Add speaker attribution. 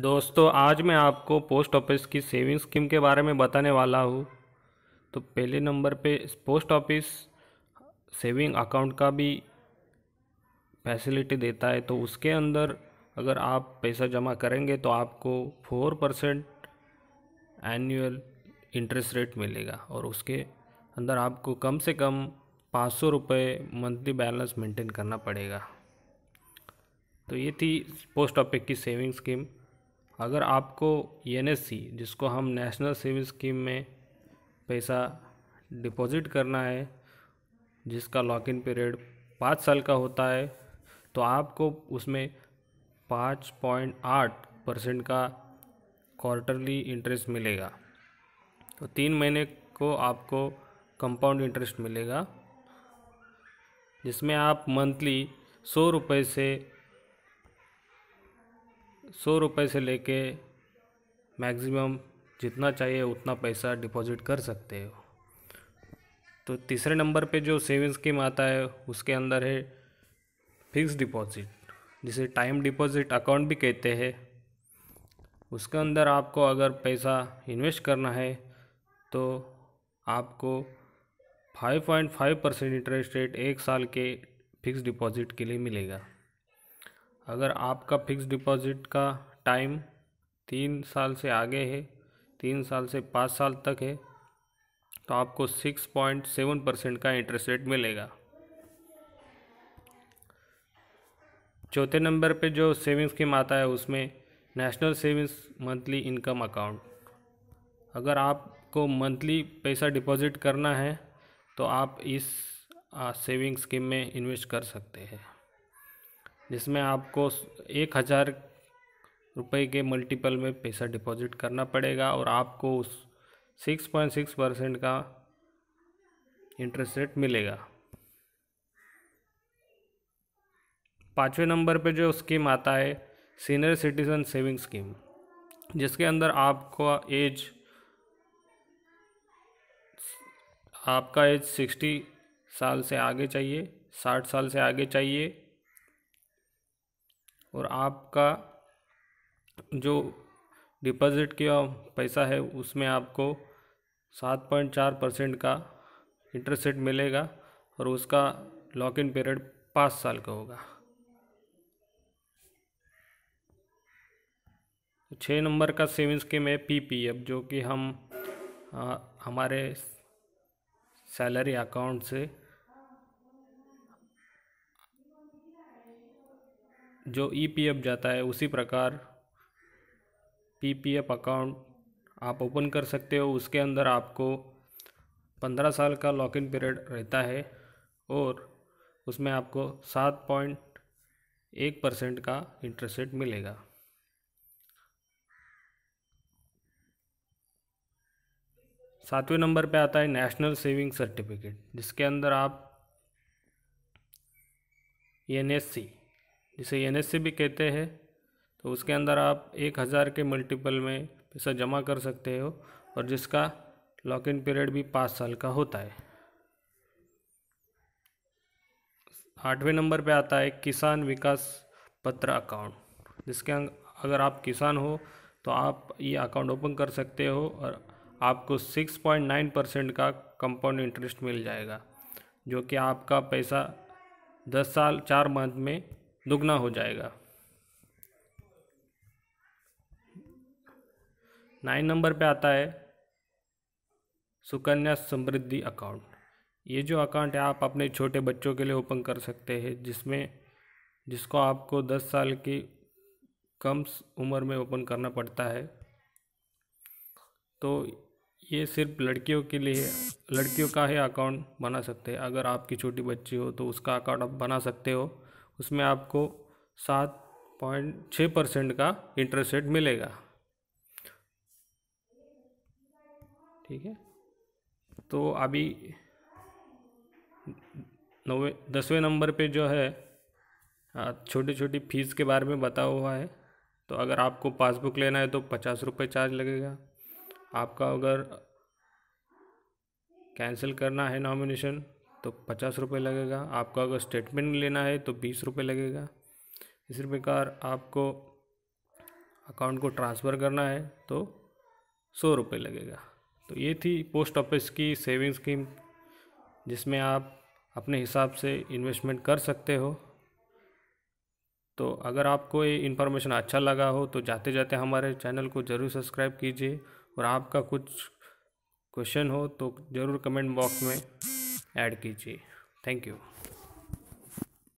Speaker 1: दोस्तों आज मैं आपको पोस्ट ऑफिस की सेविंग स्कीम के बारे में बताने वाला हूँ तो पहले नंबर पे पोस्ट ऑफिस सेविंग अकाउंट का भी फैसिलिटी देता है तो उसके अंदर अगर आप पैसा जमा करेंगे तो आपको four percent annual interest rate मिलेगा और उसके अंदर आपको कम से कम पाँच सौ रुपये मंथली बैलेंस मेंटेन करना पड़ेगा तो ये थी पोस्ट ऑफिस की सेविंग स्कीम अगर आपको एन e जिसको हम नेशनल सेविंग स्कीम में पैसा डिपॉजिट करना है जिसका लॉक इन पीरियड पाँच साल का होता है तो आपको उसमें पाँच पॉइंट आठ परसेंट का क्वार्टरली इंटरेस्ट मिलेगा तो तीन महीने को आपको कंपाउंड इंटरेस्ट मिलेगा जिसमें आप मंथली सौ रुपये से सौ रुपये से लेके मैक्सिमम जितना चाहिए उतना पैसा डिपॉजिट कर सकते हो तो तीसरे नंबर पे जो सेविंग स्कीम आता है उसके अंदर है फिक्स डिपॉजिट जिसे टाइम डिपॉजिट अकाउंट भी कहते हैं उसके अंदर आपको अगर पैसा इन्वेस्ट करना है तो आपको 5.5 परसेंट इंटरेस्ट रेट एक साल के फिक्स डिपॉजिट के लिए मिलेगा अगर आपका फिक्स डिपॉज़िट का टाइम तीन साल से आगे है तीन साल से पाँच साल तक है तो आपको सिक्स पॉइंट सेवन परसेंट का इंटरेस्ट रेट मिलेगा चौथे नंबर पे जो सेविंग्स स्कीम आता है उसमें national savings monthly income account अगर आपको मंथली पैसा डिपॉजिट करना है तो आप इस सेविंग स्कीम में इन्वेस्ट कर सकते हैं जिसमें आपको एक हज़ार रुपये के मल्टीपल में पैसा डिपॉजिट करना पड़ेगा और आपको उस सिक्स पॉइंट सिक्स परसेंट का इंटरेस्ट रेट मिलेगा पाँचवें नंबर पे जो स्कीम आता है सीनियर सिटीजन सेविंग स्कीम जिसके अंदर आपको एज आपका एज सिक्सटी साल से आगे चाहिए साठ साल से आगे चाहिए और आपका जो डिपॉजिट किया पैसा है उसमें आपको सात पॉइंट चार परसेंट का इंटरेस्ट रेट मिलेगा और उसका लॉक इन पीरियड पाँच साल का होगा तो छः नंबर का सेविंग स्कीम है पी पी एफ जो कि हम आ, हमारे सैलरी अकाउंट से जो ई पी एफ जाता है उसी प्रकार पी पी एफ अकाउंट आप ओपन कर सकते हो उसके अंदर आपको पंद्रह साल का लॉक इन पीरियड रहता है और उसमें आपको सात पॉइंट एक परसेंट का इंटरेस्ट रेट मिलेगा सातवें नंबर पे आता है नेशनल सेविंग सर्टिफिकेट जिसके अंदर आप एन एस सी जिसे एन भी कहते हैं तो उसके अंदर आप एक हज़ार के मल्टीपल में पैसा जमा कर सकते हो और जिसका लॉक इन पीरियड भी पाँच साल का होता है आठवें नंबर पे आता है किसान विकास पत्र अकाउंट जिसके अगर आप किसान हो तो आप ये अकाउंट ओपन कर सकते हो और आपको 6.9 परसेंट का कंपाउंड इंटरेस्ट मिल जाएगा जो कि आपका पैसा 10 साल चार मंथ में दुगना हो जाएगा नाइन नंबर पे आता है सुकन्या समृद्धि अकाउंट ये जो अकाउंट है आप अपने छोटे बच्चों के लिए ओपन कर सकते हैं जिसमें जिसको आपको दस साल की कम उम्र में ओपन करना पड़ता है तो ये सिर्फ लड़कियों के लिए लड़कियों का ही अकाउंट बना सकते हैं अगर आपकी छोटी बच्ची हो तो उसका अकाउंट आप बना सकते हो उसमें आपको सात पॉइंट छः परसेंट का इंटरेस्ट रेट मिलेगा ठीक है तो अभी नौवे दसवें नंबर पे जो है छोटी छोटी फीस के बारे में बता हुआ है तो अगर आपको पासबुक लेना है तो पचास रुपये चार्ज लगेगा आपका अगर कैंसिल करना है नॉमिनेशन तो पचास रुपये लगेगा आपका अगर स्टेटमेंट लेना है तो बीस रुपये लगेगा इसी प्रकार आपको अकाउंट को ट्रांसफ़र करना है तो सौ रुपये लगेगा तो ये थी पोस्ट ऑफिस की सेविंग स्कीम जिसमें आप अपने हिसाब से इन्वेस्टमेंट कर सकते हो तो अगर आपको ये इन्फॉर्मेशन अच्छा लगा हो तो जाते जाते हमारे चैनल को ज़रूर सब्सक्राइब कीजिए और आपका कुछ क्वेश्चन हो तो ज़रूर कमेंट बॉक्स में ऐड कीजिए थैंक यू